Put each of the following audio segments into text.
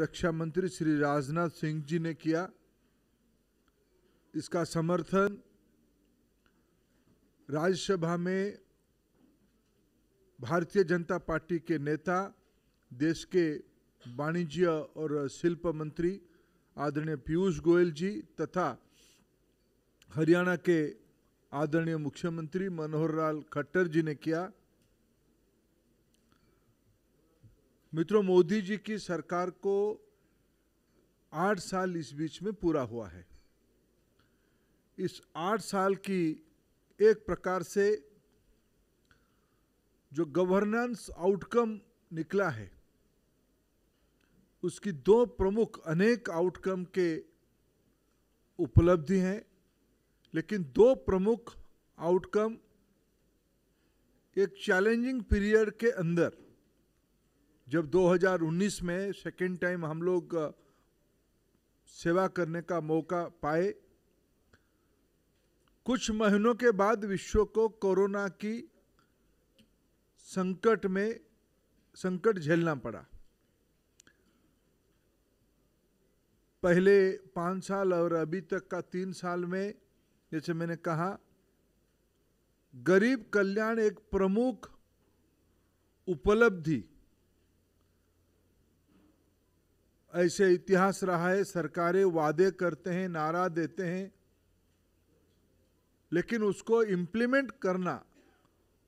रक्षा मंत्री श्री राजनाथ सिंह जी ने किया इसका समर्थन राज्यसभा में भारतीय जनता पार्टी के नेता देश के वाणिज्य और शिल्प मंत्री आदरणीय पीयूष गोयल जी तथा हरियाणा के आदरणीय मुख्यमंत्री मनोहर लाल खट्टर जी ने किया मित्रों मोदी जी की सरकार को आठ साल इस बीच में पूरा हुआ है इस आठ साल की एक प्रकार से जो गवर्नेंस आउटकम निकला है उसकी दो प्रमुख अनेक आउटकम के उपलब्धि हैं लेकिन दो प्रमुख आउटकम एक चैलेंजिंग पीरियड के अंदर जब 2019 में सेकेंड टाइम हम लोग सेवा करने का मौका पाए कुछ महीनों के बाद विश्व को कोरोना की संकट में संकट झेलना पड़ा पहले पाँच साल और अभी तक का तीन साल में जैसे मैंने कहा गरीब कल्याण एक प्रमुख उपलब्धि ऐसे इतिहास रहा है सरकारें वादे करते हैं नारा देते हैं लेकिन उसको इम्प्लीमेंट करना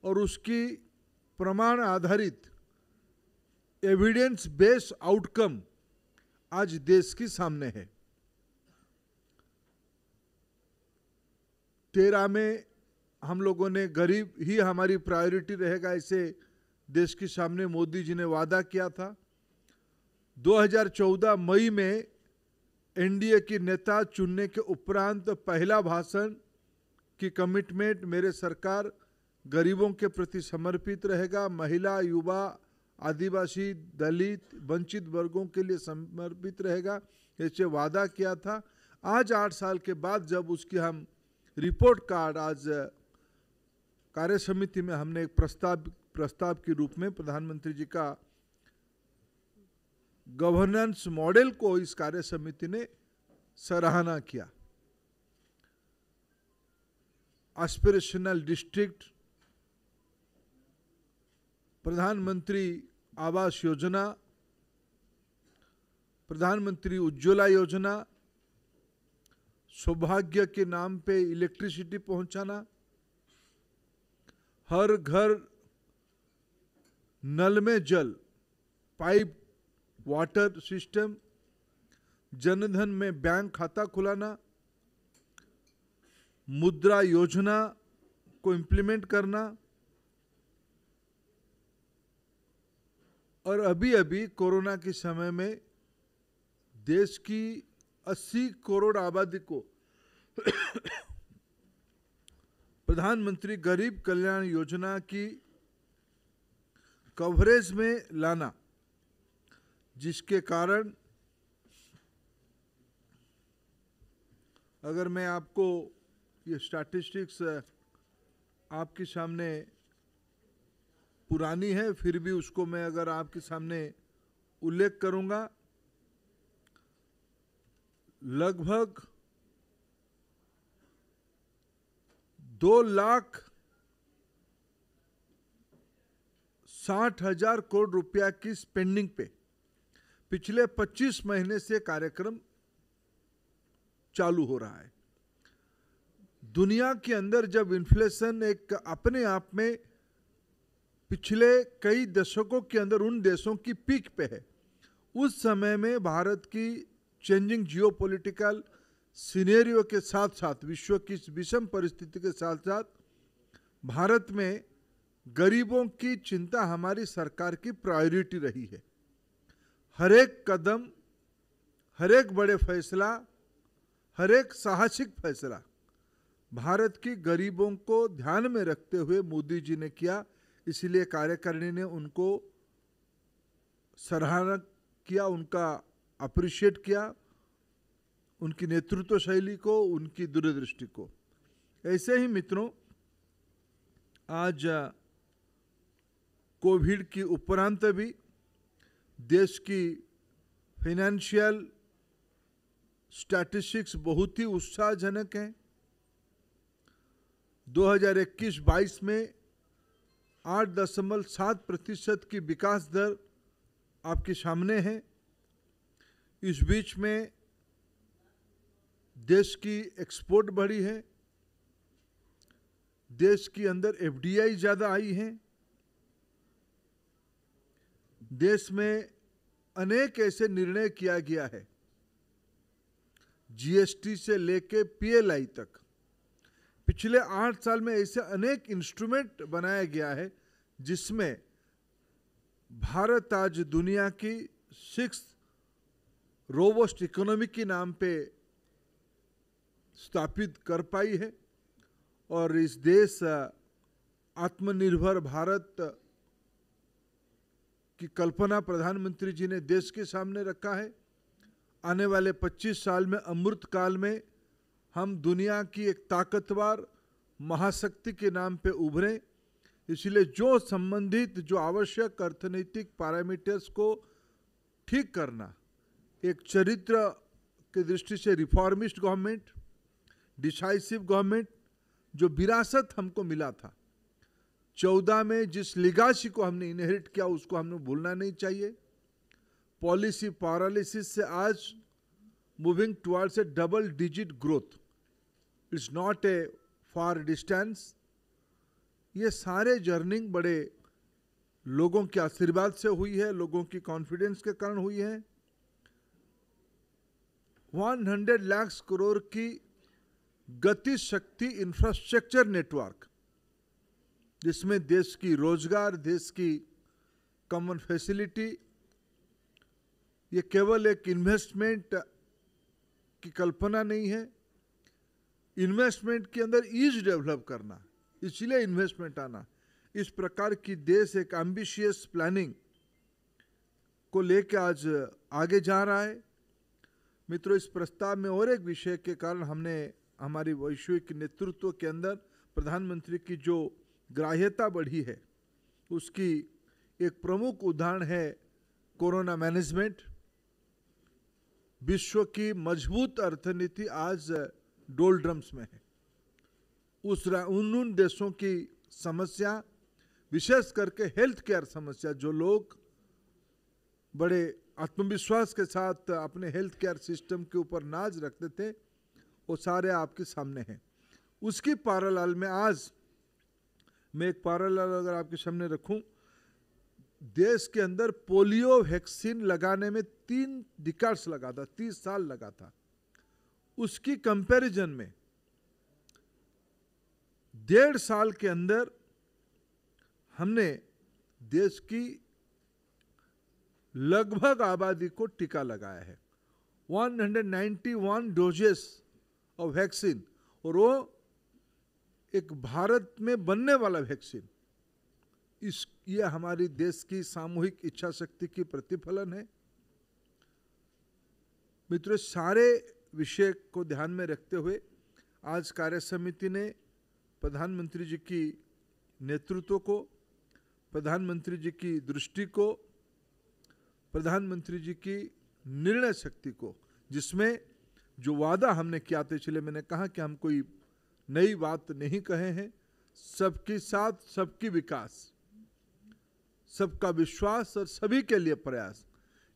और उसकी प्रमाण आधारित एविडेंस बेस्ड आउटकम आज देश के सामने है तेरह में हम लोगों ने गरीब ही हमारी प्रायोरिटी रहेगा ऐसे देश के सामने मोदी जी ने वादा किया था 2014 मई में एनडीए की नेता चुनने के उपरांत पहला भाषण की कमिटमेंट मेरे सरकार गरीबों के प्रति समर्पित रहेगा महिला युवा आदिवासी दलित वंचित वर्गों के लिए समर्पित रहेगा ऐसे वादा किया था आज आठ साल के बाद जब उसकी हम रिपोर्ट कार्ड आज कार्य समिति में हमने एक प्रस्ताव प्रस्ताव के रूप में प्रधानमंत्री जी का गवर्नेंस मॉडल को इस कार्य समिति ने सराहना किया एस्पिरेशनल डिस्ट्रिक्ट प्रधानमंत्री आवास योजना प्रधानमंत्री उज्ज्वला योजना सौभाग्य के नाम पे इलेक्ट्रिसिटी पहुंचाना हर घर नल में जल पाइप वाटर सिस्टम जनधन में बैंक खाता खुलाना मुद्रा योजना को इंप्लीमेंट करना और अभी अभी कोरोना के समय में देश की 80 करोड़ आबादी को प्रधानमंत्री गरीब कल्याण योजना की कवरेज में लाना जिसके कारण अगर मैं आपको ये स्टैटिस्टिक्स आपके सामने पुरानी है फिर भी उसको मैं अगर आपके सामने उल्लेख करूंगा लगभग दो लाख साठ हजार करोड़ रुपया की स्पेंडिंग पे पिछले 25 महीने से कार्यक्रम चालू हो रहा है दुनिया के अंदर जब इन्फ्लेशन एक अपने आप में पिछले कई दशकों के अंदर उन देशों की पीक पे है उस समय में भारत की चेंजिंग जियोपॉलिटिकल सिनेरियो के साथ साथ विश्व की विषम परिस्थिति के साथ साथ भारत में गरीबों की चिंता हमारी सरकार की प्रायोरिटी रही है हर एक कदम हर एक बड़े फैसला हर एक साहसिक फैसला भारत की गरीबों को ध्यान में रखते हुए मोदी जी ने किया इसलिए कार्यकारिणी ने उनको सराहना किया उनका अप्रिशिएट किया उनकी नेतृत्व शैली को उनकी दूरदृष्टि को ऐसे ही मित्रों आज कोविड की उपरांत भी देश की फिनेंशियल स्टैटिस्टिक्स बहुत ही उत्साहजनक हैं 2021-22 में आठ दशमलव सात प्रतिशत की विकास दर आपके सामने है इस बीच में देश की एक्सपोर्ट बढ़ी है देश के अंदर एफडीआई ज़्यादा आई है देश में अनेक ऐसे निर्णय किया गया है जीएसटी से लेके पीएलआई तक पिछले आठ साल में ऐसे अनेक इंस्ट्रूमेंट बनाया गया है जिसमें भारत आज दुनिया की सिक्स रोबस्ट इकोनॉमी के नाम पे स्थापित कर पाई है और इस देश आत्मनिर्भर भारत की कल्पना प्रधानमंत्री जी ने देश के सामने रखा है आने वाले 25 साल में अमृत काल में हम दुनिया की एक ताकतवर महाशक्ति के नाम पे उभरें इसलिए जो संबंधित जो आवश्यक अर्थनैतिक पैरामीटर्स को ठीक करना एक चरित्र के दृष्टि से रिफॉर्मिस्ट गवर्नमेंट डिसाइसिव गवर्नमेंट जो विरासत हमको मिला था चौदह में जिस लिगासी को हमने इनहेरिट किया उसको हमने भूलना नहीं चाहिए पॉलिसी पैरालिसिस से आज moving towards a double digit growth it's not a far distance ये सारे जर्निंग बड़े लोगों के आशीर्वाद से हुई है लोगों की कॉन्फिडेंस के कारण हुई है 100 लाख करोड़ की गति शक्ति इंफ्रास्ट्रक्चर नेटवर्क जिसमें देश की रोजगार देश की कॉमन फैसिलिटी ये केवल एक इन्वेस्टमेंट की कल्पना नहीं है इन्वेस्टमेंट के अंदर ईज डेवलप करना इसलिए इन्वेस्टमेंट आना इस प्रकार की देश एक एम्बिशियस प्लानिंग को लेकर आज आगे जा रहा है मित्रों इस प्रस्ताव में और एक विषय के कारण हमने हमारी वैश्विक नेतृत्व के अंदर प्रधानमंत्री की जो ग्राह्यता बढ़ी है उसकी एक प्रमुख उदाहरण है कोरोना मैनेजमेंट विश्व की मजबूत अर्थनीति आज डोलड्रम्स में है उस उन उन देशों की समस्या विशेष करके हेल्थ केयर समस्या जो लोग बड़े आत्मविश्वास के साथ अपने हेल्थ केयर सिस्टम के ऊपर नाज रखते थे वो सारे आपके सामने हैं उसकी पारालाल में आज मैं एक पारल अगर आपके सामने रखूं देश के अंदर पोलियो वैक्सीन लगाने में तीन डिकार्स लगा था तीस साल लगा था उसकी कंपैरिजन में डेढ़ साल के अंदर हमने देश की लगभग आबादी को टीका लगाया है 191 डोजेस ऑफ वैक्सीन और वो एक भारत में बनने वाला वैक्सीन इस यह हमारी देश की सामूहिक इच्छा शक्ति की प्रतिफलन है मित्रों सारे विषय को ध्यान में रखते हुए आज कार्य समिति ने प्रधानमंत्री जी की नेतृत्व को प्रधानमंत्री जी की दृष्टि को प्रधानमंत्री जी की निर्णय शक्ति को जिसमें जो वादा हमने किया था इसलिए मैंने कहा कि हम कोई नई बात तो नहीं कहे हैं सबके साथ सबकी विकास सबका विश्वास और सभी के लिए प्रयास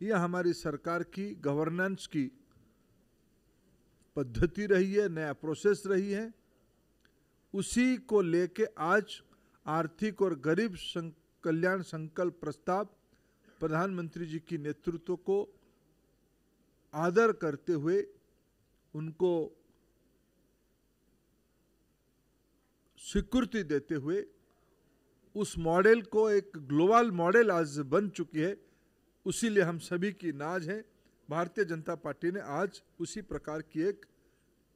यह हमारी सरकार की गवर्नेंस की पद्धति रही है नया प्रोसेस रही है उसी को लेके आज आर्थिक और गरीब कल्याण संकल्प प्रस्ताव प्रधानमंत्री जी की नेतृत्व को आदर करते हुए उनको स्वीकृति देते हुए उस मॉडल को एक ग्लोबल मॉडल आज बन चुकी है उसी लिए हम सभी की नाज है भारतीय जनता पार्टी ने आज उसी प्रकार की एक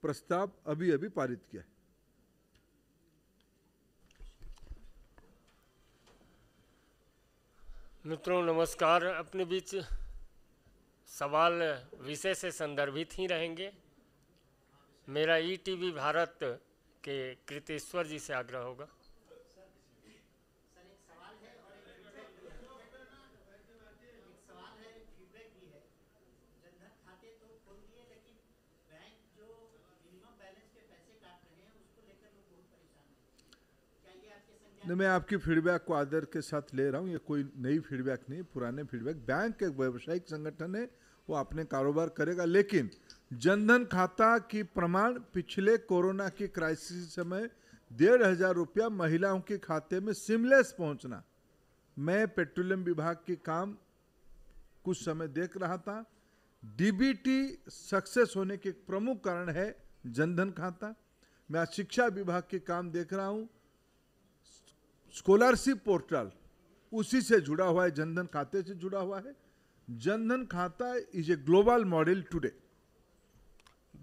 प्रस्ताव अभी अभी पारित किया है मित्रों नमस्कार अपने बीच सवाल विषय से संदर्भित ही रहेंगे मेरा ई टी वी भारत के कृतेश्वर जी से आग्रह होगा नहीं मैं आपकी फीडबैक को आदर के साथ ले रहा हूँ ये कोई नई फीडबैक नहीं पुराने फीडबैक बैंक एक व्यावसायिक संगठन है वो अपने कारोबार करेगा लेकिन जनधन खाता की प्रमाण पिछले कोरोना की क्राइसिस समय डेढ़ हजार रुपया महिलाओं के खाते में सिमलेस पहुंचना मैं पेट्रोलियम विभाग के काम कुछ समय देख रहा था डीबीटी सक्सेस होने के प्रमुख कारण है जनधन खाता मैं आज शिक्षा विभाग के काम देख रहा हूं स्कॉलरशिप पोर्टल उसी से जुड़ा हुआ है जनधन खाते से जुड़ा हुआ है जनधन खाता is a global model today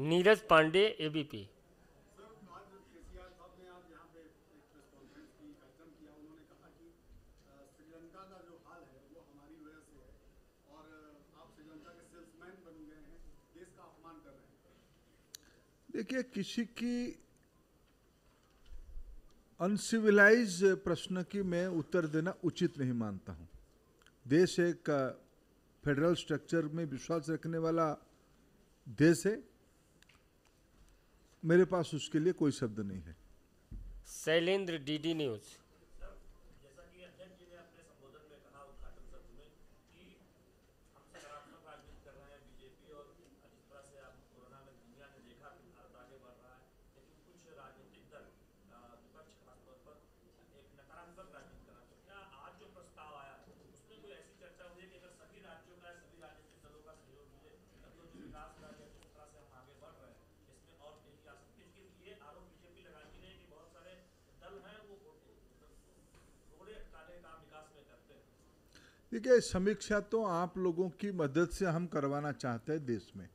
Neeraj Pandey ABP देखिए किसी की अनसिविलाइज प्रश्न की मैं उत्तर देना उचित नहीं मानता हूं देश एक फेडरल स्ट्रक्चर में विश्वास रखने वाला देश है मेरे पास उसके लिए कोई शब्द नहीं है शैलेंद्र डीडी न्यूज़ देखिए समीक्षा तो आप लोगों की मदद से हम करवाना चाहते हैं देश में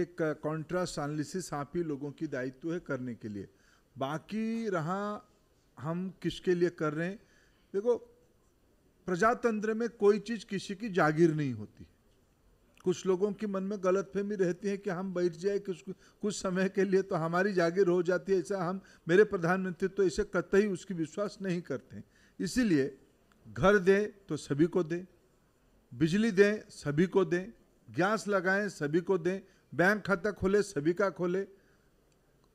एक कॉन्ट्रास्ट एनालिसिस आप ही लोगों की दायित्व है करने के लिए बाकी रहा हम किसके लिए कर रहे हैं देखो प्रजातंत्र में कोई चीज़ किसी की जागीर नहीं होती कुछ लोगों के मन में गलतफहमी रहती है कि हम बैठ जाए कुछ कुछ समय के लिए तो हमारी जागीर हो जाती है ऐसा हम मेरे प्रधानमंत्री तो ऐसे कतई उसकी विश्वास नहीं करते इसीलिए घर दें तो सभी को दें बिजली दें सभी को दें गैस लगाएं सभी को दें बैंक खाता खोले सभी का खोले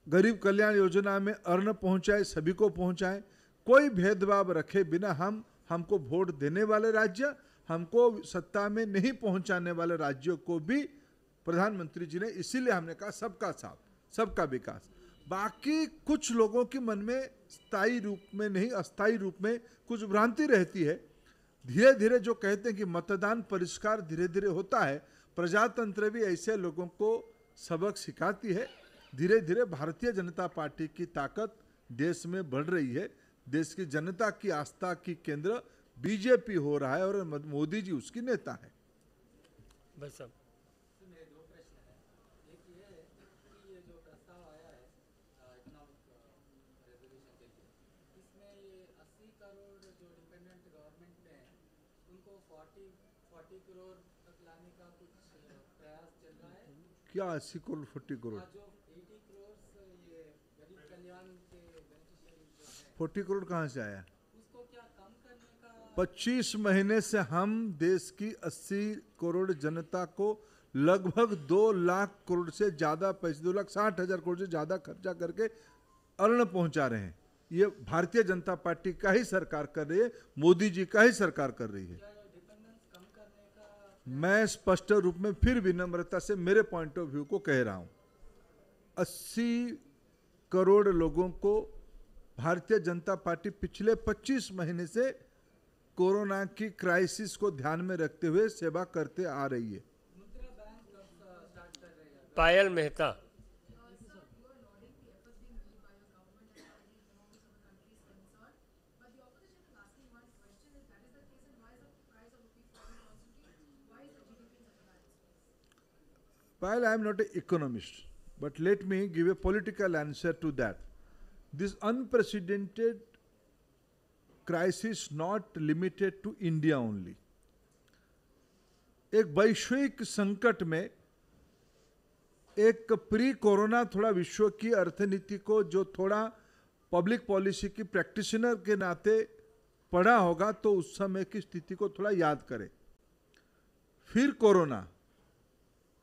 गरीब कल्याण योजना में अन्न पहुंचाए सभी को पहुंचाए कोई भेदभाव रखे बिना हम हमको वोट देने वाले राज्य हमको सत्ता में नहीं पहुंचाने वाले राज्यों को भी प्रधानमंत्री जी ने इसीलिए हमने कहा सबका साथ सबका विकास बाकी कुछ लोगों के मन में स्थायी रूप में नहीं अस्थायी रूप में कुछ भ्रांति रहती है धीरे धीरे जो कहते हैं कि मतदान परिष्कार धीरे धीरे होता है प्रजातंत्र भी ऐसे लोगों को सबक सिखाती है धीरे धीरे भारतीय जनता पार्टी की ताकत देश में बढ़ रही है देश की जनता की आस्था की केंद्र बीजेपी हो रहा है और मोदी जी उसकी नेता है बस अब ये 80 करोड़ जो डिपेंडेंट गवर्नमेंट पे हैं उनको 40 40 करोड़ तक लाने का कुछ प्रयास चल रहा है क्या अस्सी करोड़ फोर्टी हाँ, करोड़ जो करोड़ ये गरीब कल्याण के फोर्टी करोड़ कहाँ से आया पच्चीस महीने से हम देश की अस्सी करोड़ जनता को लगभग दो लाख करोड़ से ज़्यादा पैसे दो लाख साठ हज़ार करोड़ से ज़्यादा खर्चा करके अर्ण पहुंचा रहे हैं ये भारतीय जनता पार्टी का ही सरकार कर रही है मोदी जी का ही सरकार कर रही है मैं स्पष्ट रूप में फिर विनम्रता से मेरे पॉइंट ऑफ व्यू को कह रहा हूं अस्सी करोड़ लोगों को भारतीय जनता पार्टी पिछले 25 महीने से कोरोना की क्राइसिस को ध्यान में रखते हुए सेवा करते आ रही है पायल Mehta While I am not an economist, but let me give a political answer to that. This unprecedented crisis not limited to India only. एक वैश्विक संकट में एक प्री कोरोना थोड़ा विश्व की अर्थनीति को जो थोड़ा पब्लिक पॉलिसी की प्रैक्टिशनर के नाते पढ़ा होगा तो उस समय की स्थिति को थोड़ा याद करें फिर कोरोना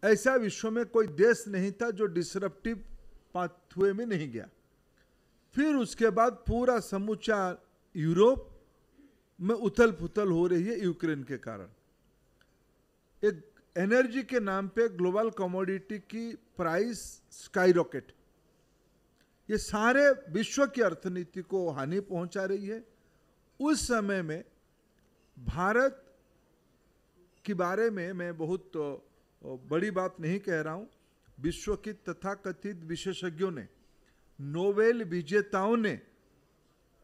ऐसा विश्व में कोई देश नहीं था जो डिसरप्टिव पाथवे में नहीं गया फिर उसके बाद पूरा समूचा यूरोप में उथल पुथल हो रही है यूक्रेन के कारण एक एनर्जी के नाम पे ग्लोबल कमोडिटी की प्राइस स्काई रॉकेट ये सारे विश्व की अर्थनीति को हानि पहुंचा रही है उस समय में भारत के बारे में मैं बहुत तो बड़ी बात नहीं कह रहा हूँ विश्व तथा तथाकथित विशेषज्ञों ने नोबेल विजेताओं ने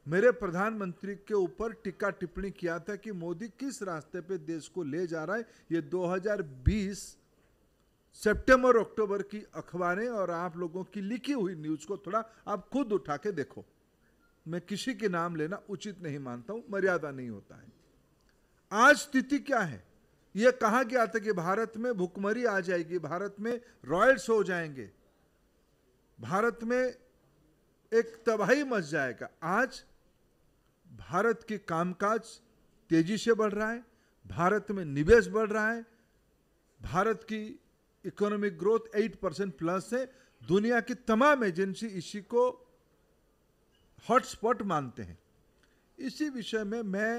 मेरे प्रधानमंत्री के ऊपर टिक्का टिप्पणी किया था कि मोदी किस रास्ते पे देश को ले जा रहा है ये 2020 सितंबर अक्टूबर की अखबारें और आप लोगों की लिखी हुई न्यूज़ को थोड़ा आप खुद उठा के देखो मैं किसी के नाम लेना उचित नहीं मानता हूँ मर्यादा नहीं होता है आज स्थिति क्या है ये कहा गया था कि भारत में भुखमरी आ जाएगी भारत में रॉयल्स हो जाएंगे भारत में एक तबाही मच जाएगा आज भारत की कामकाज तेजी से बढ़ रहा है भारत में निवेश बढ़ रहा है भारत की इकोनॉमिक ग्रोथ 8 परसेंट प्लस है दुनिया की तमाम एजेंसी इसी को हॉटस्पॉट मानते हैं इसी विषय में मैं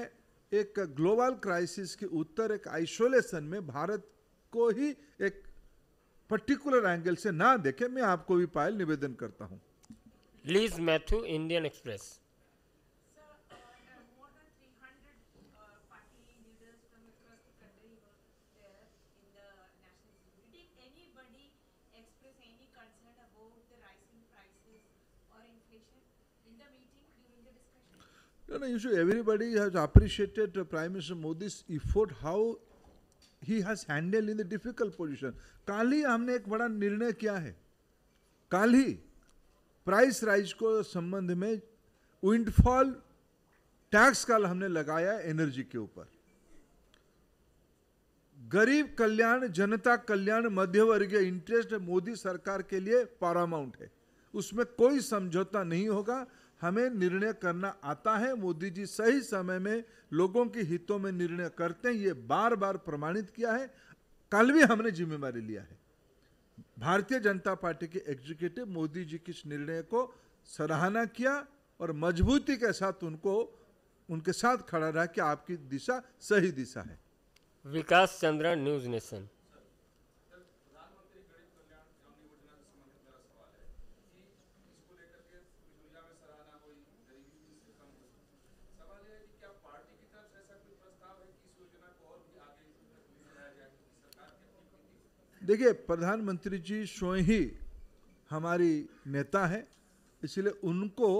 एक ग्लोबल क्राइसिस के उत्तर एक आइसोलेशन में भारत को ही एक पर्टिकुलर एंगल से ना देखें मैं आपको भी पायल निवेदन करता हूँ Liz Mathew Indian Express You know, you should, everybody has appreciated uh, Prime Minister Modi's effort, how he has handled in the difficult position. कल ही हमने एक बड़ा निर्णय किया है कल ही प्राइस राइज को संबंध में विंडफॉल टैक्स कल हमने लगाया एनर्जी के ऊपर गरीब कल्याण जनता कल्याण मध्यवर्गीय इंटरेस्ट मोदी सरकार के लिए पारामाउंट है उसमें कोई समझौता नहीं होगा हमें निर्णय करना आता है मोदी जी सही समय में लोगों के हितों में निर्णय करते हैं ये बार बार प्रमाणित किया है कल भी हमने जिम्मेवारी लिया है भारतीय जनता पार्टी के एग्जीक्यूटिव मोदी जी के इस निर्णय को सराहना किया और मजबूती के साथ उनको उनके साथ खड़ा रहा कि आपकी दिशा सही दिशा है विकास चंद्रा न्यूज नेशन देखिए प्रधानमंत्री जी स्वयं ही हमारी नेता हैं इसलिए उनको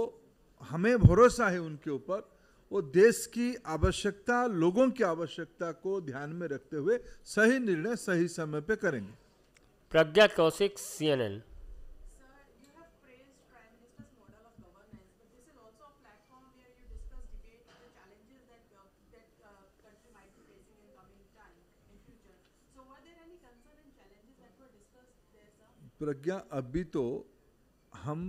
हमें भरोसा है उनके ऊपर वो देश की आवश्यकता लोगों की आवश्यकता को ध्यान में रखते हुए सही निर्णय सही समय पे करेंगे प्रज्ञा कौशिक सी प्रज्ञा अभी तो हम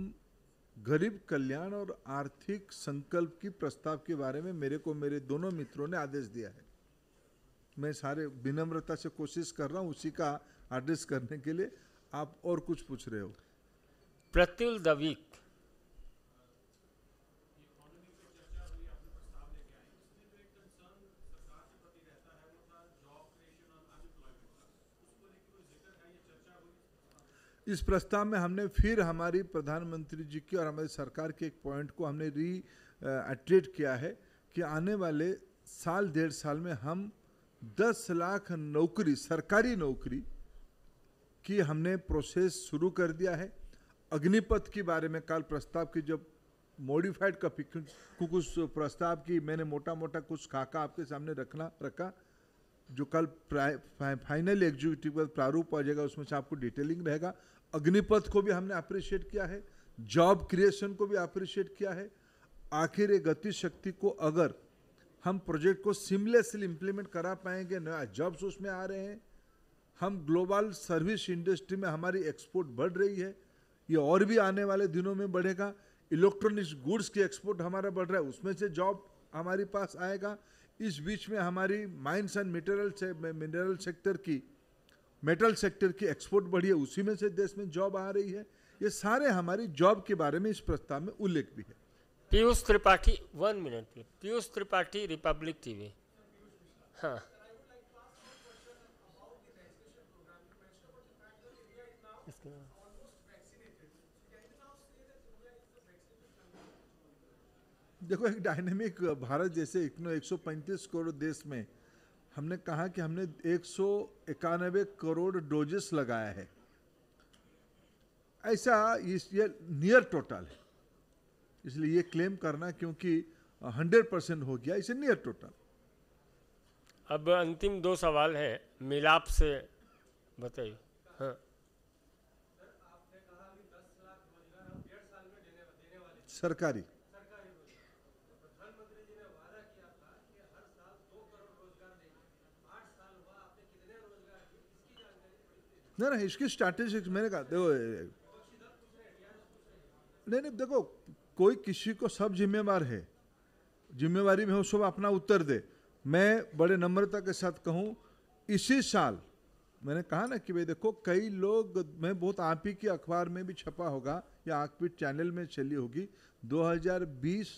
गरीब कल्याण और आर्थिक संकल्प की प्रस्ताव के बारे में मेरे को मेरे दोनों मित्रों ने आदेश दिया है मैं सारे विनम्रता से कोशिश कर रहा हूँ उसी का आदेश करने के लिए आप और कुछ पूछ रहे हो प्रत्युल दविक इस प्रस्ताव में हमने फिर हमारी प्रधानमंत्री जी की और हमारी सरकार के एक पॉइंट को हमने री एट्रेट किया है कि आने वाले साल डेढ़ साल में हम 10 लाख नौकरी सरकारी नौकरी की हमने प्रोसेस शुरू कर दिया है अग्निपथ के बारे में कल प्रस्ताव की जब मॉडिफाइड का कुछ प्रस्ताव की मैंने मोटा मोटा कुछ खाका आपके सामने रखना रखा जो कल फाइनल एग्जीक्यूटिव प्रारूप आ जाएगा उसमें से आपको डिटेलिंग रहेगा अग्निपथ को भी हमने अप्रिशिएट किया है जॉब क्रिएशन को भी अप्रिशिएट किया है आखिर ये गति शक्ति को अगर हम प्रोजेक्ट को सिमलेसली इम्प्लीमेंट करा पाएंगे नया जॉब्स उसमें आ रहे हैं हम ग्लोबल सर्विस इंडस्ट्री में हमारी एक्सपोर्ट बढ़ रही है ये और भी आने वाले दिनों में बढ़ेगा इलेक्ट्रॉनिक्स गुड्स की एक्सपोर्ट हमारा बढ़ रहा है उसमें से जॉब हमारे पास आएगा इस बीच में हमारी mines and mineral mineral sector की मेटल सेक्टर की एक्सपोर्ट बढ़ी है उसी में से देश में जॉब आ रही है ये सारे हमारी जॉब के बारे में इस प्रस्ताव में उल्लेख भी है Piyush Tripathi one minute Piyush Tripathi Republic TV हाँ देखो एक डायनेमिक भारत जैसे एक सौ पैंतीस करोड़ देश में हमने कहा कि हमने एक करोड़ डोजेस लगाया है ऐसा इस ये नियर टोटल है इसलिए ये क्लेम करना क्योंकि 100 परसेंट हो गया इसे नियर टोटल अब अंतिम दो सवाल है मिलाप से बताइए हाँ सरकारी ना ना इसकी स्ट्रैटेजिक्स मैंने कहा देखो नहीं नहीं देखो कोई किसी को सब जिम्मेवार है जिम्मेवारी में हो सब अपना उत्तर दे मैं बड़े नम्रता के साथ कहूँ इसी साल मैंने कहा ना कि भाई देखो कई लोग मैं बहुत आप ही के अखबार में भी छपा होगा या आकपीट चैनल में चली होगी 2020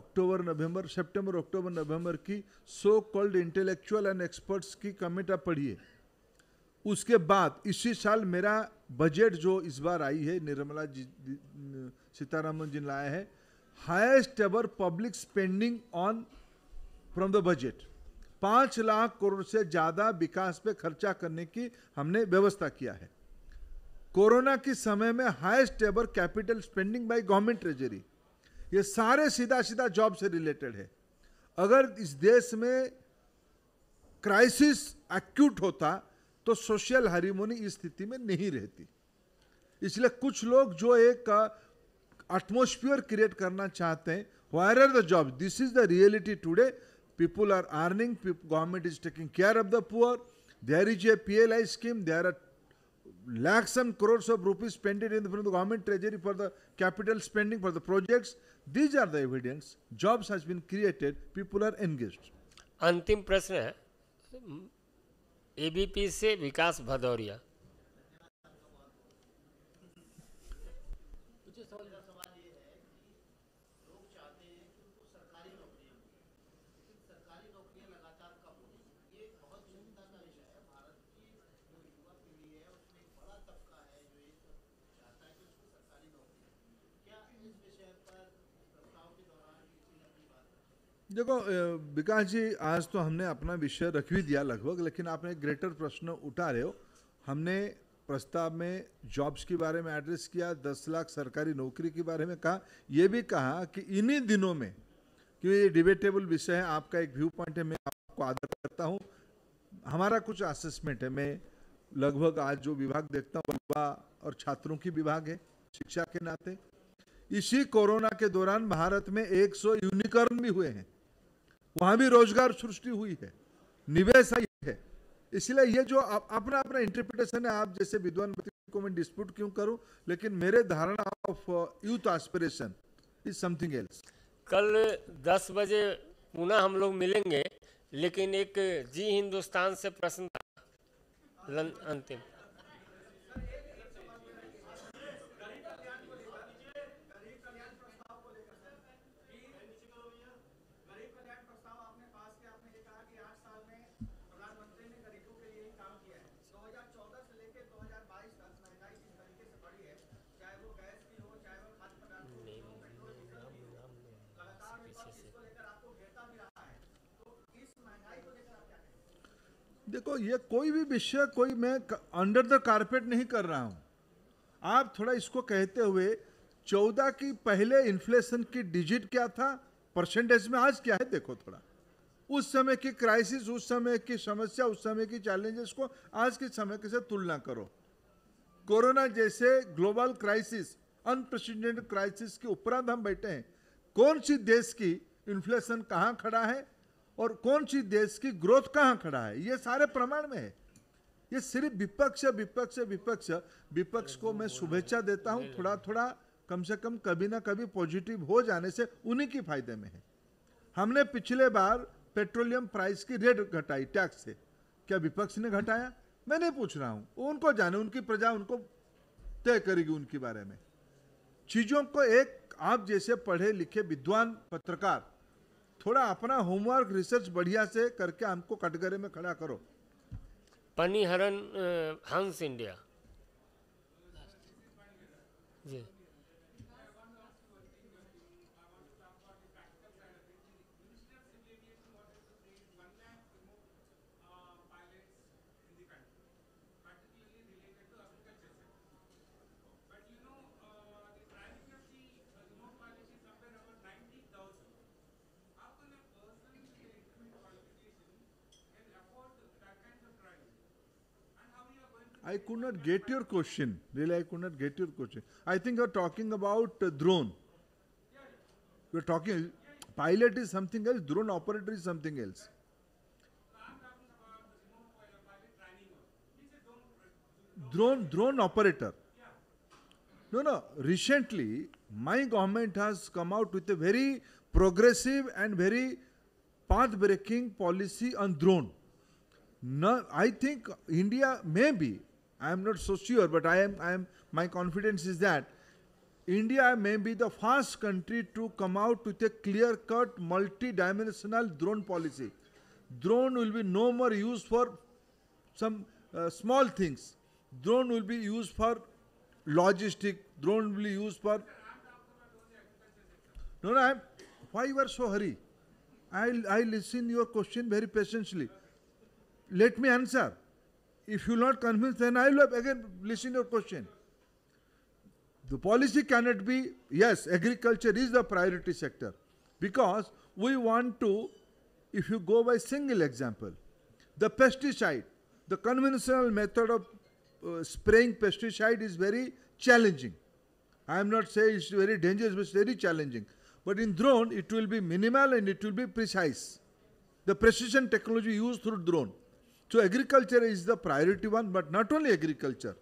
अक्टूबर नवंबर सितंबर अक्टूबर नवंबर की so called intellectual and experts की कमेटा पढ़िए उसके बाद इसी साल मेरा बजट जो इस बार आई है निर्मला जी सीतारामन जी लाए हैं highest ever public spending on from the budget पाँच लाख करोड़ से ज़्यादा विकास पे खर्चा करने की हमने व्यवस्था किया है कोरोना के समय में highest ever capital spending by government treasury ये सारे सीधा सीधा जॉब से रिलेटेड है अगर इस देश में क्राइसिस एक्यूट होता तो सोशल हरिमोनी इस स्थिति में नहीं रहती इसलिए कुछ लोग जो एक एटमोस्फियर क्रिएट करना चाहते हैं where are the job this is the reality today people are earning government is taking care of the poor there is a P L I scheme there are lakhs and crore of rupees spended in the government treasury for the capital spending for the projects these are the evidence jobs has been created people are engage अंतिम प्रश्न है ABP से विकास भदौरिया देखो विकास जी आज तो हमने अपना विषय रख भी दिया लगभग लेकिन आपने ग्रेटर प्रश्न उठा रहे हो हमने प्रस्ताव में जॉब्स के बारे में एड्रेस किया दस लाख सरकारी नौकरी के बारे में कहा यह भी कहा कि इन्हीं दिनों में क्योंकि ये डिबेटेबल विषय है आपका एक व्यू पॉइंट है मैं आपको आदर करता हूँ हमारा कुछ असेसमेंट है मैं लगभग आज जो विभाग देखता हूँ युवा और छात्रों की विभाग है शिक्षा के नाते इसी कोरोना के दौरान भारत में 100 यूनिकॉर्न भी हुए हैं वहाँ भी रोजगार सृष्टि हुई है निवेश आई है इसलिए ये जो अपना अपना इंटरप्रिटेशन है आप जैसे विद्वान को मैं डिस्प्यूट क्यों करूं लेकिन मेरे धारणा of youth aspiration is something else कल 10 बजे पुनः हम लोग मिलेंगे लेकिन एक जी हिंदुस्तान से प्रश्न अंतिम देखो ये कोई भी विषय कोई मैं अंडर द कारपेट नहीं कर रहा हूं आप थोड़ा इसको कहते हुए चौदह की पहले इन्फ्लेशन की डिजिट क्या था परसेंटेज में आज क्या है देखो थोड़ा उस समय की क्राइसिस उस समय की समस्या उस समय की चैलेंजेस को आज के समय के साथ तुलना करो कोरोना जैसे ग्लोबल क्राइसिस अनप्रेसिडेंट क्राइसिस के उपरांत हम बैठे हैं कौन सी देश की इन्फ्लेशन कहाँ खड़ा है और कौन सी देश की ग्रोथ कहाँ खड़ा है ये सारे प्रमाण में है ये सिर्फ विपक्ष विपक्ष विपक्ष विपक्ष को मैं शुभेच्छा देता हूँ थोड़ा थोड़ा कम से कम कभी ना कभी पॉजिटिव हो जाने से उन्हीं के फायदे में है हमने पिछले बार पेट्रोलियम प्राइस की रेट घटाई टैक्स से क्या विपक्ष ने घटाया मैं नहीं पूछ रहा हूँ उनको जाने उनकी प्रजा उनको तय करेगी उनके बारे में चीज़ों को एक आप जैसे पढ़े लिखे विद्वान पत्रकार थोड़ा अपना होमवर्क रिसर्च बढ़िया से करके हमको कटघरे में खड़ा करो हरन हंस इंडिया जी I could not get your question. Really, I could not get your question. I think you are talking about uh, drone. are talking, pilot is something else, drone operator is something else. Drone, drone operator. No, no. Recently, my government has come out with a very progressive and very path-breaking policy on drone. No, I think India may be I am not so sure, but I am, I am, my confidence is that India may be the first country to come out with a clear-cut, multi-dimensional drone policy. Drone will be no more used for some uh, small things. Drone will be used for logistic. Drone will be used for. No, no. I'm, why you are so hurry? I I listen your question very patiently. Let me answer. If you are not convinced, then I will again listen your question. The policy cannot be, yes, agriculture is the priority sector because we want to, if you go by single example, the pesticide, the conventional method of uh, spraying pesticide is very challenging. I am not saying it's very dangerous, but it's very challenging. But in drone, it will be minimal and it will be precise. The precision technology used through drone. So agriculture is the priority one, but not only agriculture.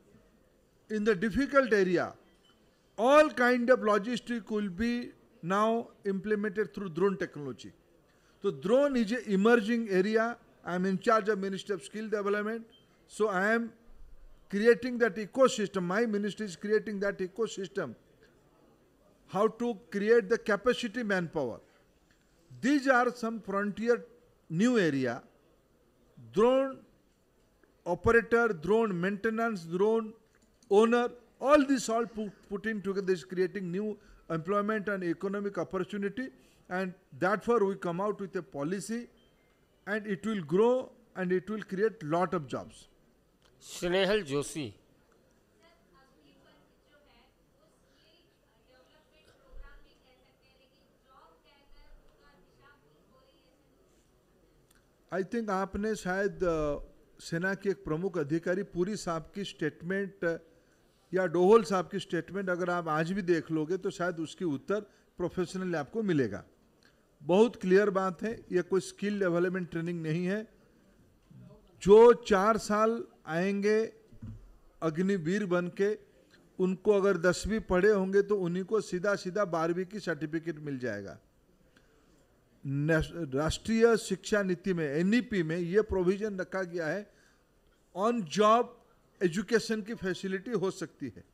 In the difficult area, all kind of logistic will be now implemented through drone technology. So drone is an emerging area. I am in charge of Ministry of Skill Development. So I am creating that ecosystem. My ministry is creating that ecosystem. How to create the capacity manpower. These are some frontier new area drone operator, drone maintenance, drone owner, all this all put, put in together is creating new employment and economic opportunity and therefore we come out with a policy and it will grow and it will create lot of jobs. Snehal Joshi I think आपने शायद सेना के एक प्रमुख अधिकारी पूरी साहब की स्टेटमेंट या डोहोल साहब की स्टेटमेंट अगर आप आज भी देख लोगे तो शायद उसकी उत्तर प्रोफेशनली आपको मिलेगा बहुत क्लियर बात है यह कोई स्किल डेवलपमेंट ट्रेनिंग नहीं है जो चार साल आएंगे अग्निवीर बन के उनको अगर दसवीं पढ़े होंगे तो उन्हीं को सीधा सीधा बारहवीं की सर्टिफिकेट मिल जाएगा राष्ट्रीय शिक्षा नीति में एनईपी e में ये प्रोविजन रखा गया है ऑन जॉब एजुकेशन की फैसिलिटी हो सकती है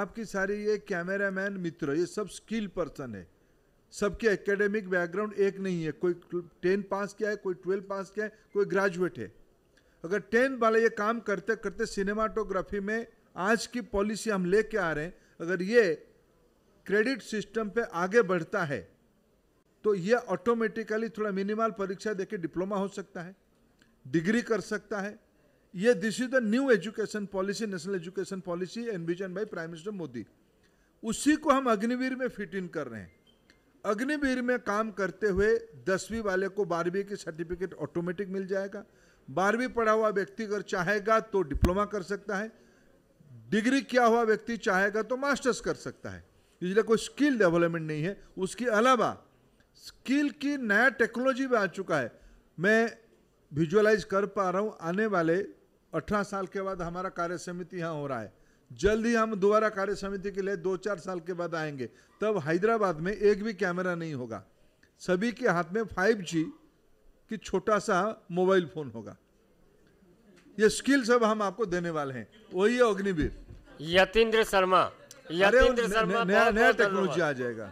आपकी सारी ये कैमरामैन मित्र ये सब स्किल पर्सन है सबके एकेडमिक बैकग्राउंड एक नहीं है कोई टेन पास किया है कोई ट्वेल्व पास किया है कोई ग्रेजुएट है अगर टेन वाले ये काम करते करते सिनेमाटोग्राफी में आज की पॉलिसी हम लेके आ रहे हैं अगर ये क्रेडिट सिस्टम पे आगे बढ़ता है तो यह ऑटोमेटिकली थोड़ा मिनिमल परीक्षा देके डिप्लोमा हो सकता है डिग्री कर सकता है ये this is the new education policy national education policy envision by prime minister Modi उसी को हम अग्निवीर में फिट इन कर रहे हैं अग्निवीर में काम करते हुए दसवीं वाले को बारहवीं की सर्टिफिकेट ऑटोमेटिक मिल जाएगा बारहवीं पढ़ा हुआ व्यक्ति अगर चाहेगा तो डिप्लोमा कर सकता है डिग्री किया हुआ व्यक्ति चाहेगा तो मास्टर्स कर सकता है इसलिए कोई स्किल डेवलपमेंट नहीं है उसके अलावा स्किल की नया टेक्नोलॉजी भी आ चुका है मैं विजुअलाइज कर पा रहा हूँ आने वाले अठारह साल के बाद हमारा कार्य समिति यहाँ हो रहा है जल्द ही हम दोबारा कार्य समिति के लिए दो चार साल के बाद आएंगे तब हैदराबाद में एक भी कैमरा नहीं होगा सभी के हाथ में 5G की छोटा सा मोबाइल फ़ोन होगा ये स्किल सब हम आपको देने वाले हैं वही है अग्निवीर यतेंद्र शर्मा यतिन्द्र शर्मा नया नया टेक्नोलॉजी आ जाएगा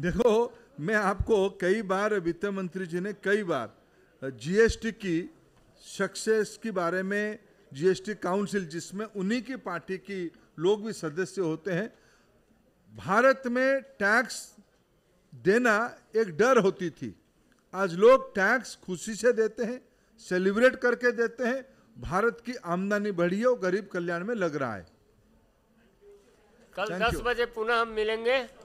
देखो मैं आपको कई बार वित्त मंत्री जी ने कई बार जीएसटी की सक्सेस के बारे में जीएसटी काउंसिल जिसमें उन्हीं की पार्टी की लोग भी सदस्य होते हैं भारत में टैक्स देना एक डर होती थी आज लोग टैक्स खुशी से देते हैं सेलिब्रेट करके देते हैं भारत की आमदनी बढ़ी है और गरीब कल्याण में लग रहा है कल दस बजे पुनः हम मिलेंगे